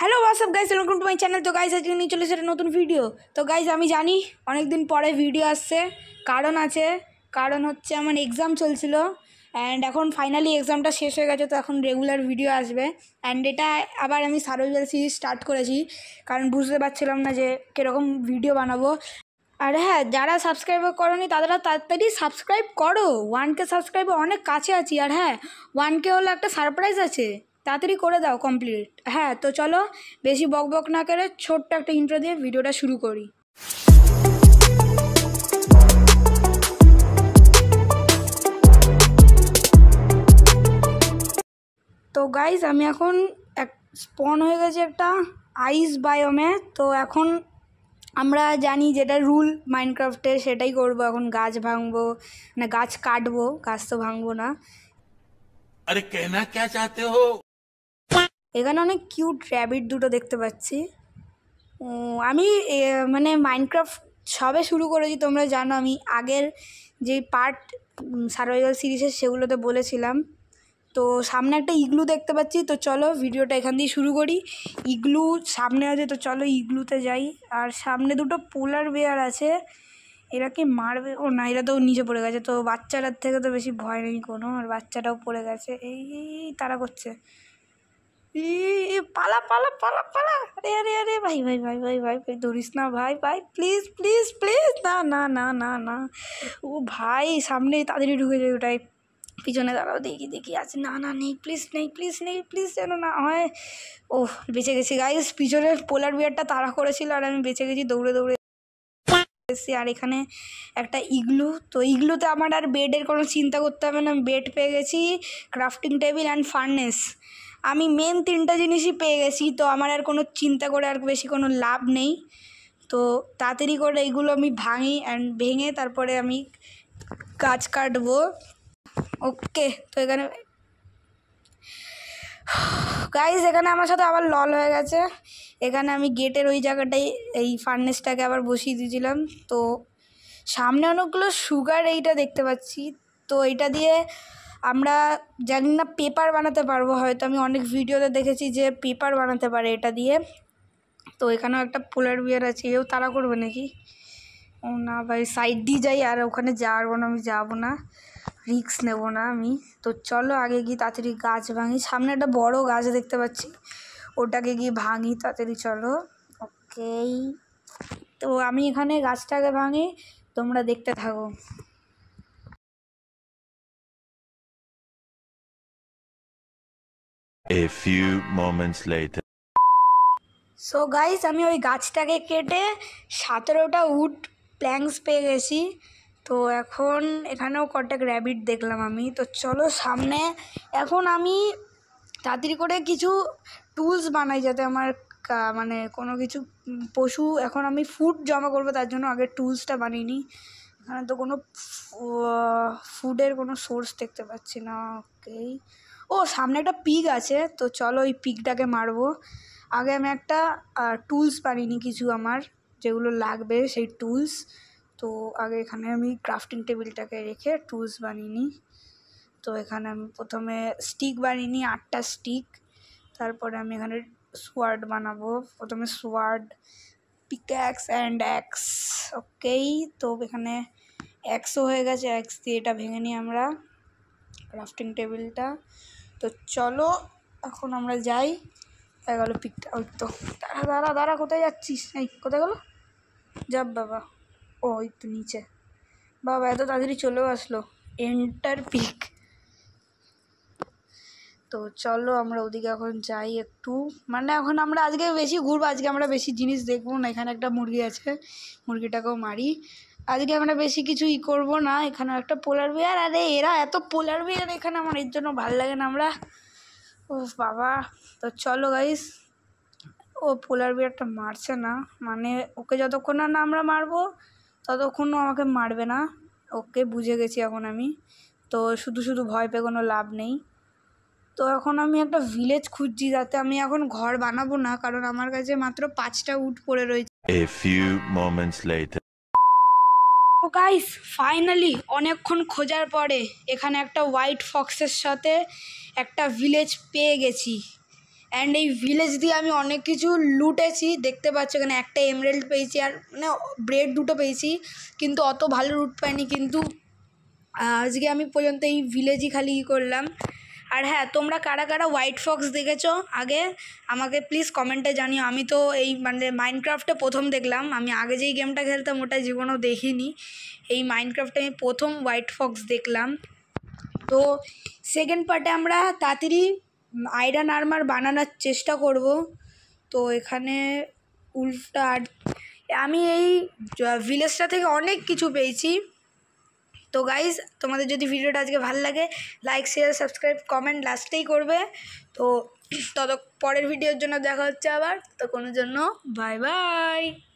Hello WhatsApp guys welcome to my channel তো guys আজকে নিয়ে চলেছে এটা নতুন ভিডিও তো গাইস আমি জানি অনেক দিন পরে ভিডিও আসছে কারণ আছে কারণ হচ্ছে আমার এক্সাম চলছিল অ্যান্ড এখন ফাইনালি এক্সামটা শেষ হয়ে গেছে তো এখন রেগুলার ভিডিও আসবে অ্যান্ড এটা আবার আমি সারোজাল সিরিজ স্টার্ট করেছি কারণ বুঝতে পারছিলাম না যে কীরকম ভিডিও বানাবো আর হ্যাঁ যারা সাবস্ক্রাইব করনি তাদের তাড়াতাড়ি সাবস্ক্রাইব করো ওয়ানকে সাবস্ক্রাইবে অনেক কাছে আছি আর হ্যাঁ ওয়ানকে হলো একটা সারপ্রাইজ আছে তাড়াতাড়ি করে দাও কমপ্লিট হ্যাঁ তো চলো বেশি বক বক না করে ছোট্ট একটা ইন্ট্রো দিয়ে ভিডিওটা শুরু করি তো গাইজ আমি এখন এক স্পন হয়ে গেছে একটা আইস বায়োমে তো এখন আমরা জানি যেটা রুল মাইনক্রাফ্টের সেটাই করব এখন গাছ ভাঙবো না মানে গাছ কাটবো গাছ তো ভাঙবো না আরে কেনা কে চাতে হো এখানে অনেক কিউট র্যাবিট দুটো দেখতে পাচ্ছি আমি মানে মাইনক্রাফ্ট সবে শুরু করেছি তোমরা জানো আমি আগের যে পার্ট সার্ভাইভাল সিরিজের সেগুলোতে বলেছিলাম তো সামনে একটা ইগলু দেখতে পাচ্ছি তো চলো ভিডিওটা এখান দিয়ে শুরু করি ইগলু সামনে আছে তো চলো ইগলুতে যাই আর সামনে দুটো পোলার বেয়ার আছে এরা কি মারবে ও না এরা তো নিচে পড়ে গেছে তো বাচ্চাটার থেকে তো বেশি ভয় নেই কোনো আর বাচ্চাটাও পড়ে গেছে এই তারা করছে পালা পালা পালা পালা আরে আরে আরে ভাই ভাই ভাই ভাই ভাই ভাই ধরিস না ভাই ভাই প্লিজ প্লিজ প্লিজ না না না না না ও ভাই সামনে তাদেরই ঢুকে যায় ওটাই পিছনে দাঁড়াও দেখি দেখি আছে না না নেই প্লিজ নেই প্লিজ নেই প্লিজ যেন না হয় ও বেঁচে গেছি গাইস পিছনে পোলার বিয়ারটা তাড়া করেছিল আর আমি বেঁচে গেছি দৌড়ে দৌড়ে এসেছি আর এখানে একটা ইগলু তো ইগলুতে আমার আর বেডের কোনো চিন্তা করতে হবে না বেড পেয়ে গেছি ক্রাফটিং টেবিল অ্যান্ড ফার্নেস আমি মেন তিনটা জিনিসই পেয়ে গেছি তো আমার আর কোনো চিন্তা করে আর বেশি কোনো লাভ নেই তো তাড়াতাড়ি করে এইগুলো আমি ভাঙি অ্যান্ড ভেঙে তারপরে আমি গাছ কাটবো ওকে তো এখানে গাইজ এখানে আমার সাথে আবার লল হয়ে গেছে এখানে আমি গেটের ওই জায়গাটাই এই ফার্নেসটাকে আবার বসিয়ে দিয়েছিলাম তো সামনে অনেকগুলো সুগার এইটা দেখতে পাচ্ছি তো এটা দিয়ে আমরা জানি না পেপার বানাতে পারবো হয়তো আমি অনেক ভিডিওতে দেখেছি যে পেপার বানাতে পারে এটা দিয়ে তো এখানেও একটা পোলার বিয়ার আছে এও তারা করবে নাকি ও না ভাই সাইড দিয়ে যাই আর ওখানে যাবো না আমি যাবো না রিক্স নেব না আমি তো চলো আগে গিয়ে তাড়াতাড়ি গাছ ভাঙি সামনে একটা বড় গাছ দেখতে পাচ্ছি ওটাকে গিয়ে ভাঙি তাড়াতাড়ি চলো ওকেই তো আমি এখানে গাছটাকে ভাঙি তোমরা দেখতে থাকো A few moments later. So guys আমি ওই গাছটাকে কেটে সতেরোটা উড প্ল্যাংস পেয়ে গেছি তো এখন এখানেও কটাক র্যাবিট দেখলাম আমি তো চলো সামনে এখন আমি তাড়াতাড়ি করে কিছু টুলস বানাই যাতে আমার মানে কোনো কিছু পশু এখন আমি ফুড জমা করবো তার জন্য আগে টুলসটা বানিয়ে নিই এখানে তো কোনো ফুডের কোনো সোর্স দেখতে পাচ্ছি না ওকেই ও সামনে একটা পিক আছে তো চলো ওই পিকটাকে মারবো আগে আমি একটা টুলস পারিনি কিছু আমার যেগুলো লাগবে সেই টুলস তো আগে এখানে আমি ক্রাফটিং টেবিলটাকে রেখে টুলস বানিয়ে নিই তো এখানে আমি প্রথমে স্টিক বানিয়ে নিই আটটা স্টিক তারপরে আমি এখানে সোয়ার্ড বানাবো প্রথমে সোয়ার্ড পিক্যাক্স অ্যান্ড অ্যাক্স ওকেই তো এখানে অ্যাক্সও হয়ে গেছে অ্যাক্স দিয়ে এটা ভেঙে নিই আমরা ক্রাফটিং টেবিলটা তো চলো এখন আমরা যাই দেখা গেলো পিকটা ওই তো দাঁড়া দাঁড়া দাঁড়া কোথায় যাচ্ছিস এই কোথায় গেলো যাব বাবা ও ওই তো নিচে বাবা এত তাড়াতাড়ি চলেও আসলো এন্টার পিক তো চলো আমরা ওদিকে এখন যাই একটু মানে এখন আমরা আজকে বেশি ঘুরবো আজকে আমরা বেশি জিনিস দেখবো না এখানে একটা মুরগি আছে মুরগিটাকেও মারি আজকে আমরা বেশি কিছু ই করবো না এখানে একটা পোলার বিয়ার আরে এরা এত পোলার বিয়ার এখানে আমার এর জন্য ভালো লাগে না আমরা ও বাবা তো চলো গাইস ও পোলার বিয়ারটা মারছে না মানে ওকে যতক্ষণ না আমরা মারবো ততক্ষণ আমাকে মারবে না ওকে বুঝে গেছি এখন আমি তো শুধু শুধু ভয় পেয়ে কোনো লাভ নেই তো এখন আমি একটা ভিলেজ খুঁজছি যাতে আমি এখন ঘর বানাবো না কারণ আমার কাছে মাত্র পাঁচটা উট পড়ে রয়েছে গাইস ফাইনালি অনেকক্ষণ খোঁজার পরে এখানে একটা হোয়াইট ফক্সের সাথে একটা ভিলেজ পেয়ে গেছি অ্যান্ড এই ভিলেজ দিয়ে আমি অনেক কিছু লুটেছি দেখতে পাচ্ছ এখানে একটা এমরেল্ড পেয়েছি আর মানে ব্রেড দুটো পেয়েছি কিন্তু অত ভালো রুট পাইনি কিন্তু আজকে আমি পর্যন্ত এই ভিলেজই খালি করলাম আর হ্যাঁ তোমরা কারা কারা হোয়াইট ফক্স দেখেছো আগে আমাকে প্লিজ কমেন্টে জানিও আমি তো এই মানে মাইনক্রাফ্টে প্রথম দেখলাম আমি আগে যেই গেমটা খেলতাম ওটা জীবনেও দেখিনি এই মাইনক্রাফ্টে আমি প্রথম হোয়াইট ফক্স দেখলাম তো সেকেন্ড পার্টে আমরা তাড়াতাড়ি আয়রন আর্মার বানানোর চেষ্টা করব তো এখানে উল্টা আমি এই ভিলেজটা থেকে অনেক কিছু পেয়েছি তো গাইজ তোমাদের যদি ভিডিওটা আজকে ভালো লাগে লাইক শেয়ার সাবস্ক্রাইব কমেন্ট লাস্টেই করবে তো তত পরের ভিডিওর জন্য দেখা হচ্ছে আবার তো কোনো জন্য বাই বাই